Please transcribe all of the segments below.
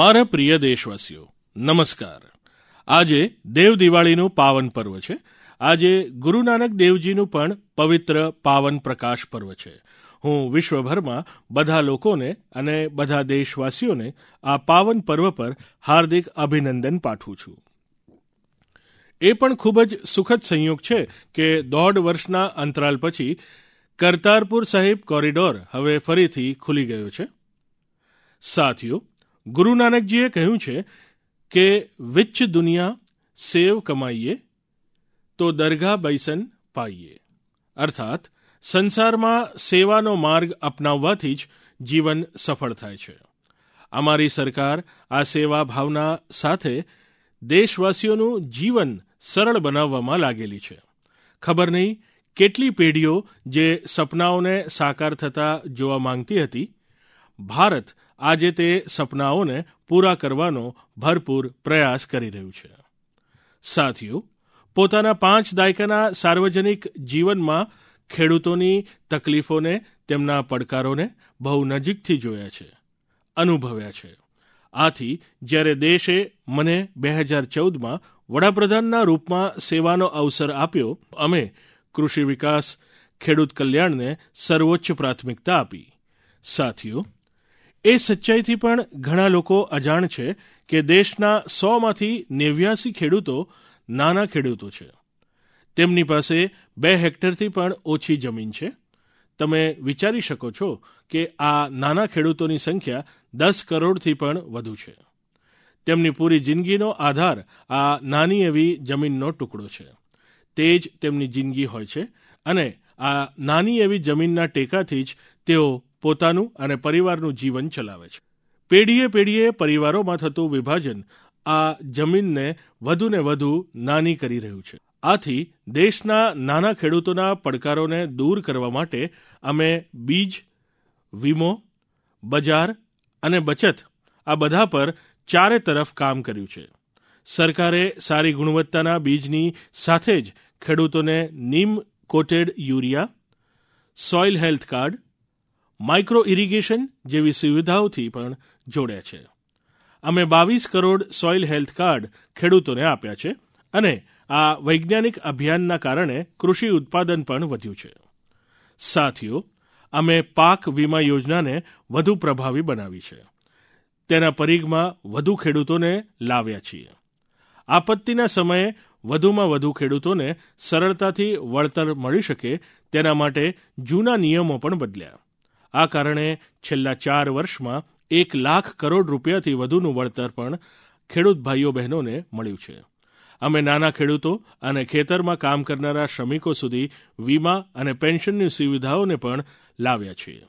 મારા પ્રિય દેશવાસીઓ નમસ્કાર આજે દેવ દિવાળીનું પાવન પર્વ છે આજે ગુરુ નાનક દેવજીનું પણ પવિત્ર પાવન પ્રકાશ પર્વ છે હું વિશ્વભરમાં બધા લોકોને અને બધા દેશવાસીઓને આ પાવન પર્વ પર હાર્દિક અભિનંદન પાઠવું છું એ પણ ખૂબ જ સુખદ સંયોગ છે કે દોઢ વર્ષના અંતરાલ પછી કરતારપુર સાહિબ કોરિડોર હવે ફરીથી ખુલી ગયો છે સાથીઓ ગુરુ નાનકજીએ કહ્યું છે કે વિચ્છ દુનિયા સેવ કમાઈએ તો દરગાહ બૈસન પાઈએ અર્થાત સંસારમાં સેવાનો માર્ગ અપનાવવાથી જ જીવન સફળ થાય છે અમારી સરકાર આ સેવા ભાવના સાથે દેશવાસીઓનું જીવન સરળ બનાવવામાં લાગેલી છે ખબર નહીં કેટલી પેઢીઓ જે સપનાઓને સાકાર થતા જોવા માંગતી હતી ભારત આજે તે સપનાઓને પૂરા કરવાનો ભરપૂર પ્રયાસ કરી રહ્યું છે સાથીઓ પોતાના પાંચ દાયકાના સાર્વજનિક જીવનમાં ખેડૂતોની તકલીફોને તેમના પડકારોને બહુ નજીકથી જોયા છે અનુભવ્યા છે આથી જ્યારે દેશે મને બે હજાર ચૌદમાં વડાપ્રધાનના રૂપમાં સેવાનો અવસર આપ્યો અમે કૃષિ વિકાસ ખેડૂત કલ્યાણને સર્વોચ્ચ પ્રાથમિકતા આપી સાથીઓ એ સચ્ચાઈથી પણ ઘણા લોકો અજાણ છે કે દેશના સોમાંથી નેવ્યાસી ખેડૂતો નાના ખેડૂતો છે તેમની પાસે બે હેક્ટરથી પણ ઓછી જમીન છે તમે વિચારી શકો છો કે આ નાના ખેડૂતોની સંખ્યા દસ કરોડથી પણ વધુ છે તેમની પૂરી જિંદગીનો આધાર આ નાની એવી જમીનનો ટુકડો છે તે જ તેમની જિંદગી હોય છે અને આ નાની એવી જમીનના ટેકાથી જ તેઓ પોતાનું અને પરિવારનું જીવન ચલાવે છે પેઢીએ પેઢીએ પરિવારોમાં થતું વિભાજન આ જમીનને વધુને વધુ નાની કરી રહ્યું છે આથી દેશના નાના ખેડૂતોના પડકારોને દૂર કરવા માટે અમે બીજ વીમો બજાર અને બચત આ બધા પર ચારે તરફ કામ કર્યું છે સરકારે સારી ગુણવત્તાના બીજની સાથે જ ખેડૂતોને neem coated urea soil health card micro irrigation જેવી સુવિધાઓથી પણ જોડ્યા છે અમે બાવીસ કરોડ સોઇલ હેલ્થ કાર્ડ ખેડૂતોને આપ્યા છે અને આ વૈજ્ઞાનિક અભિયાનના કારણે કૃષિ ઉત્પાદન પણ વધ્યું છે સાથીઓ અમે પાક વીમા યોજનાને વધુ પ્રભાવી બનાવી છે તેના પરિઘમાં વધુ ખેડૂતોને લાવ્યા છીએ આપત્તિના સમયે વધુમાં વધુ ખેડૂતોને સરળતાથી વળતર મળી શકે તેના માટે જૂના નિયમો પણ બદલ્યા આ કારણે છેલ્લા ચાર વર્ષમાં એક લાખ કરોડ રૂપિયાથી વધુનું વળતર પણ ખેડૂત ભાઈઓ બહેનોને મળ્યું છે અમે નાના ખેડૂતો અને ખેતરમાં કામ કરનારા શ્રમિકો સુધી વીમા અને પેન્શનની સુવિધાઓને પણ લાવ્યા છીએ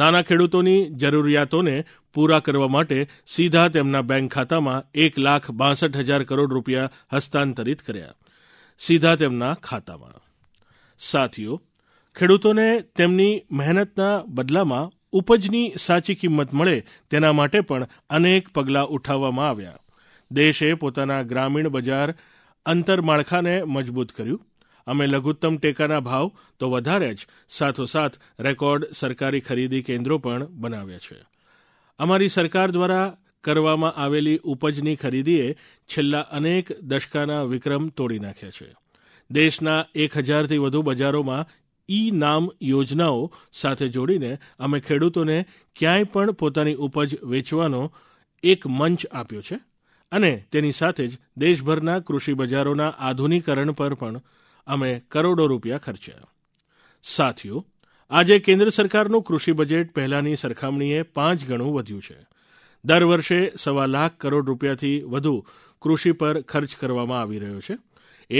નાના ખેડૂતોની જરૂરિયાતોને પૂરા કરવા માટે સીધા તેમના બેંક ખાતામાં એક લાખ બાસઠ હજાર કરોડ રૂપિયા હસ્તાંતરિત કર્યા સીધા તેમના ખાતામાં સાથીઓ ખેડૂતોને તેમની મહેનતના બદલામાં ઉપજની સાચી કિંમત મળે તેના માટે પણ અનેક પગલાં ઉઠાવવામાં આવ્યા દેશે પોતાના ગ્રામીણ બજાર અંતરમાળખાને મજબૂત કર્યું અમે લઘુત્તમ ટેકાના ભાવ તો વધારે જ સાથોસાથ રેકોર્ડ સરકારી ખરીદી કેન્દ્રો પણ બનાવ્યા છે અમારી સરકાર દ્વારા કરવામાં આવેલી ઉપજની ખરીદીએ છેલ્લા અનેક દશકાના વિક્રમ તોડી નાખ્યા છે દેશના એક હજારથી વધુ બજારોમાં ઈ નામ યોજનાઓ સાથે જોડીને અમે ખેડૂતોને ક્યાંય પણ પોતાની ઉપજ વેચવાનો એક મંચ આપ્યો છે અને તેની સાથે જ દેશભરના કૃષિ બજારોના આધુનિકરણ પર પણ અમે કરોડો રૂપિયા ખર્ચ્યા સાથીઓ આજે કેન્દ્ર સરકારનું કૃષિ બજેટ પહેલાંની સરખામણીએ પાંચ ગણું વધ્યું છે દર વર્ષે સવા લાખ કરોડ રૂપિયાથી વધુ કૃષિ પર ખર્ચ કરવામાં આવી રહ્યો છે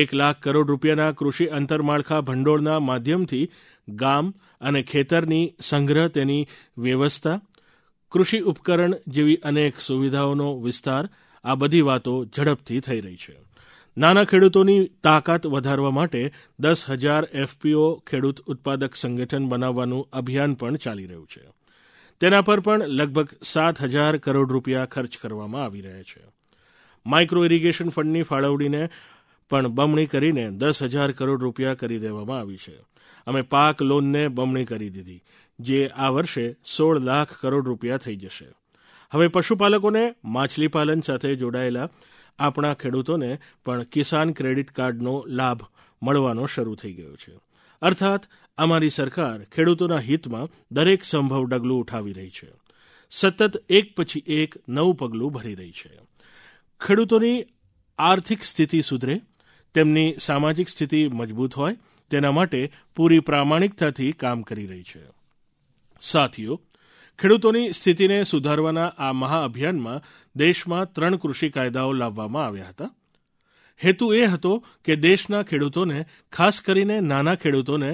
એક લાખ કરોડ રૂપિયાના કૃષિ અંતરમાળખા ભંડોળના માધ્યમથી ગામ અને ખેતરની સંગ્રહ તેની વ્યવસ્થા કૃષિ ઉપકરણ જેવી અનેક સુવિધાઓનો વિસ્તાર આ બધી વાતો ઝડપથી થઈ રહી છે નાના ખેડૂતોની તાકાત વધારવા માટે દસ હજાર એફપીઓ ખેડૂત ઉત્પાદક સંગઠન બનાવવાનું અભિયાન પણ ચાલી રહ્યું છે તેના પર પણ લગભગ સાત હજાર કરોડ રૂપિયા ખર્ચ કરવામાં આવી રહ્યા છે માઇક્રો ઇરિગેશન ફંડની ફાળવણીને પણ બમણી કરીને દસ હજાર કરોડ રૂપિયા કરી દેવામાં આવી છે અમે પાક લોનને બમણી કરી દીધી જે આ વર્ષે સોળ લાખ કરોડ રૂપિયા થઈ જશે હવે પશુપાલકોને માછલી પાલન સાથે જોડાયેલા આપણા ખેડૂતોને પણ કિસાન ક્રેડિટ કાર્ડનો લાભ મળવાનો શરૂ થઈ ગયો છે અર્થાત અમારી સરકાર ખેડૂતોના હિતમાં દરેક સંભવ ડગલું ઉઠાવી રહી છે સતત એક પછી એક નવું પગલું ભરી રહી છે ખેડૂતોની આર્થિક સ્થિતિ સુધરે તેમની સામાજિક સ્થિતિ મજબૂત હોય તેના માટે પૂરી પ્રામાણિકતાથી કામ કરી રહી છે સાથીઓ ખેડૂતોની સ્થિતિને સુધારવાના આ મહાઅભિયાનમાં દેશમાં ત્રણ કૃષિ કાયદાઓ લાવવામાં આવ્યા હતા હેતુ એ હતો કે દેશના ખેડૂતોને ખાસ કરીને નાના ખેડૂતોને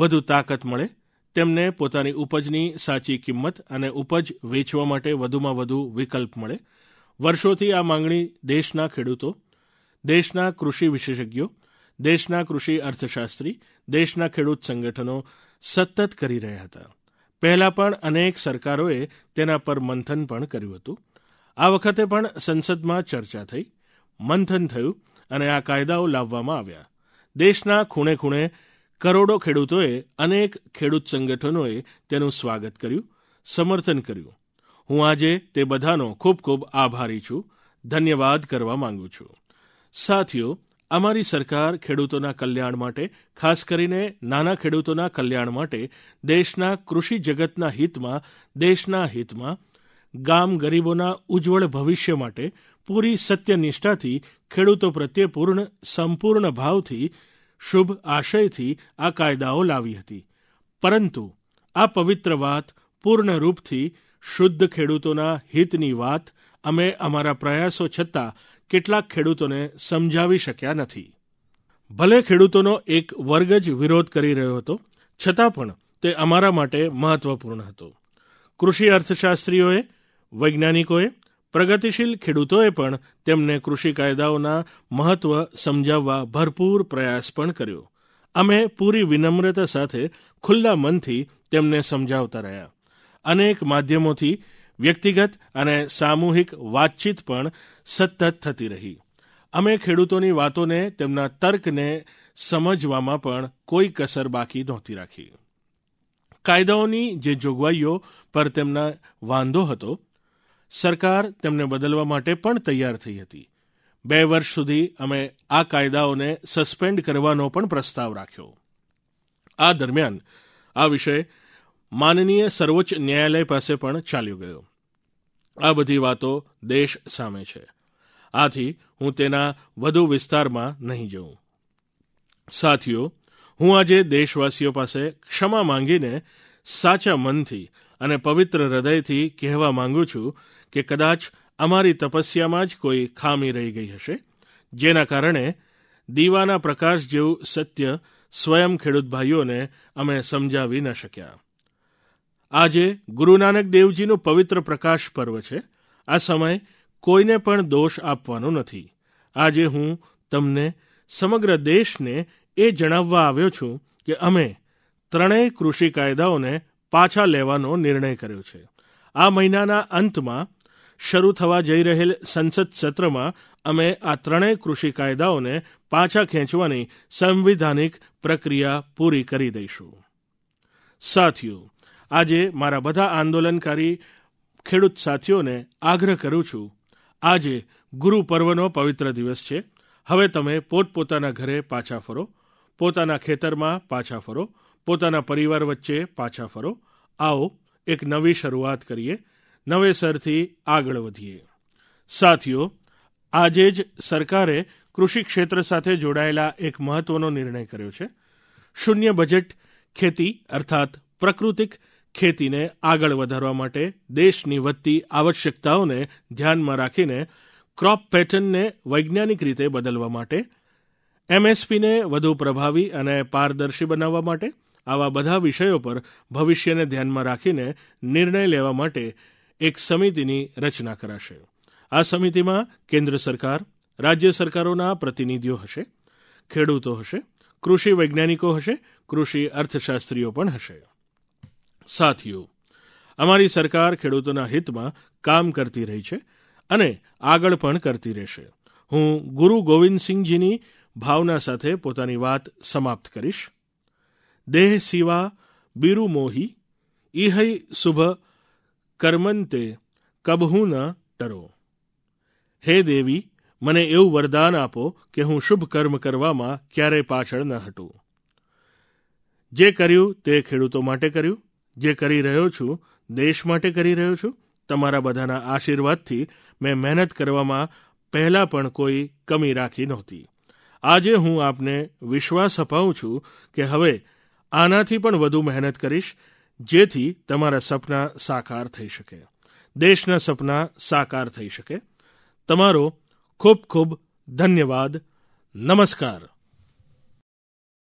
વધુ તાકાત મળે તેમને પોતાની ઉપજની સાચી કિંમત અને ઉપજ વેચવા માટે વધુમાં વધુ વિકલ્પ મળે વર્ષોથી આ માંગણી દેશના ખેડૂતો દેશના કૃષિ વિશેષજ્ઞો દેશના કૃષિ અર્થશાસ્ત્રી દેશના ખેડૂત સંગઠનો સતત કરી રહ્યા હતા પહેલાં પણ અનેક સરકારોએ તેના પર મંથન પણ કર્યું હતું આ વખતે પણ સંસદમાં ચર્ચા થઈ મંથન થયું અને આ કાયદાઓ લાવવામાં આવ્યા દેશના ખૂણે ખૂણે કરોડો ખેડૂતોએ અનેક ખેડૂત સંગઠનોએ તેનું સ્વાગત કર્યું સમર્થન કર્યું હું આજે તે બધાનો ખૂબ ખૂબ આભારી છું ધન્યવાદ કરવા માંગુ છું સાથીઓ અમારી સરકાર ખેડૂતોના કલ્યાણ માટે ખાસ કરીને નાના ખેડૂતોના કલ્યાણ માટે દેશના કૃષિ જગતના હિતમાં દેશના હિતમાં ગામ ગરીબોના ઉજ્જવળ ભવિષ્ય માટે પૂરી સત્યનિષ્ઠાથી ખેડૂતો પ્રત્યે પૂર્ણ સંપૂર્ણ ભાવથી શુભ આશયથી આ કાયદાઓ લાવી હતી પરંતુ આ પવિત્ર વાત પૂર્ણ રૂપથી શુદ્ધ ખેડૂતોના હિતની વાત અમે અમારા પ્રયાસો છતાં કેટલાક ખેડૂતોને સમજાવી શક્યા નથી ભલે ખેડૂતોનો એક વર્ગ જ વિરોધ કરી રહ્યો હતો છતાં પણ તે અમારા માટે મહત્વપૂર્ણ હતું કૃષિ અર્થશાસ્ત્રીઓએ વૈજ્ઞાનિકોએ પ્રગતિશીલ ખેડૂતોએ પણ તેમને કૃષિ કાયદાઓના મહત્વ સમજાવવા ભરપૂર પ્રયાસ પણ કર્યો અમે પૂરી વિનમ્રતા સાથે ખુલ્લા મનથી તેમને સમજાવતા રહ્યા અનેક માધ્યમોથી વ્યક્તિગત અને સામૂહિક વાતચીત પણ સતત થતી રહી અમે ખેડૂતોની વાતોને તેમના તર્કને સમજવામાં પણ કોઈ કસર બાકી નહોતી રાખી કાયદાઓની જે જોગવાઈઓ પર તેમના વાંધો હતો સરકાર તેમને બદલવા માટે પણ તૈયાર થઈ હતી બે વર્ષ સુધી અમે આ કાયદાઓને સસ્પેન્ડ કરવાનો પણ પ્રસ્તાવ રાખ્યો આ દરમિયાન આ વિષય માનનીય સર્વોચ્ચ ન્યાયાલય પાસે પણ ચાલ્યો ગયો આ બધી વાતો દેશ સામે છે આથી હું તેના વધુ વિસ્તારમાં નહીં જઉં સાથીઓ હું આજે દેશવાસીઓ પાસે ક્ષમા માંગીને સાચા મનથી અને પવિત્ર હૃદયથી કહેવા માંગુ છું કે કદાચ અમારી તપસ્યામાં જ કોઈ ખામી રહી ગઈ હશે જેના કારણે દીવાના પ્રકાશ જેવું સત્ય સ્વયં ખેડૂત ભાઈઓને અમે સમજાવી ન શક્યા આજે ગુરુ દેવજીનું પવિત્ર પ્રકાશ પર્વ છે આ સમય કોઈને પણ દોષ આપવાનો નથી આજે હું તમને સમગ્ર દેશને એ જણાવવા આવ્યો છું કે અમે ત્રણેય કૃષિ કાયદાઓને પાછા લેવાનો નિર્ણય કર્યો છે આ મહિનાના અંતમાં શરૂ થવા જઈ રહેલ સંસદ સત્રમાં અમે આ ત્રણેય કૃષિ કાયદાઓને પાછા ખેંચવાની સંવિધાનિક પ્રક્રિયા પૂરી કરી દઈશું સાથીઓ આજે મારા બધા આંદોલનકારી ખેડૂત સાથીઓને આગ્રહ કરું છું આજે ગુરુ પર્વનો પવિત્ર દિવસ છે હવે તમે પોતપોતાના ઘરે પાછા ફરો પોતાના ખેતરમાં પાછા ફરો પોતાના પરિવાર વચ્ચે પાછા ફરો આવો એક નવી શરૂઆત કરીએ નવેસરથી આગળ વધીએ સાથીઓ આજે જ સરકારે કૃષિ ક્ષેત્ર સાથે જોડાયેલા એક મહત્વનો નિર્ણય કર્યો છે શૂન્ય બજેટ ખેતી અર્થાત પ્રાકૃતિક ખેતીને આગળ વધારવા માટે દેશની વધતી આવશ્યકતાઓને ધ્યાનમાં રાખીને ક્રોપ પેટર્નને વૈજ્ઞાનિક રીતે બદલવા માટે એમએસપીને વધુ પ્રભાવી અને પારદર્શી બનાવવા માટે આવા બધા વિષયો પર ભવિષ્યને ધ્યાનમાં રાખીને નિર્ણય લેવા માટે એક સમિતિની રચના કરાશે આ સમિતિમાં કેન્દ્ર સરકાર રાજ્ય સરકારોના પ્રતિનિધિઓ હશે ખેડૂતો હશે કૃષિ વૈજ્ઞાનિકો હશે કૃષિ અર્થશાસ્ત્રીઓ પણ હશે સાથીઓ અમારી સરકાર ખેડૂતોના હિતમાં કામ કરતી રહી છે અને આગળ પણ કરતી રહેશે હું ગુરુ ગોવિંદસિંહજીની ભાવના સાથે પોતાની વાત સમાપ્ત કરીશ દેહ સિવા બીરુ મોહી ઇહૈ શુભ કર્મંતે કબહુ ન ટરો હે દેવી મને એવું વરદાન આપો કે હું શુભ કર્મ કરવામાં ક્યારેય પાછળ ન હટું જે કર્યું તે ખેડૂતો માટે કર્યું જે કરી રહ્યો છું દેશ માટે કરી રહ્યો છું તમારા બધાના આશીર્વાદથી મેં મહેનત કરવામાં પહેલાં પણ કોઈ કમી રાખી નહોતી આજે હું આપને વિશ્વાસ અપાવું છું કે હવે આનાથી પણ વધુ મહેનત કરીશ જેથી તમારા સપના સાકાર થઈ શકે દેશના સપના સાકાર થઈ શકે તમારો ખૂબ ખૂબ ધન્યવાદ નમસ્કાર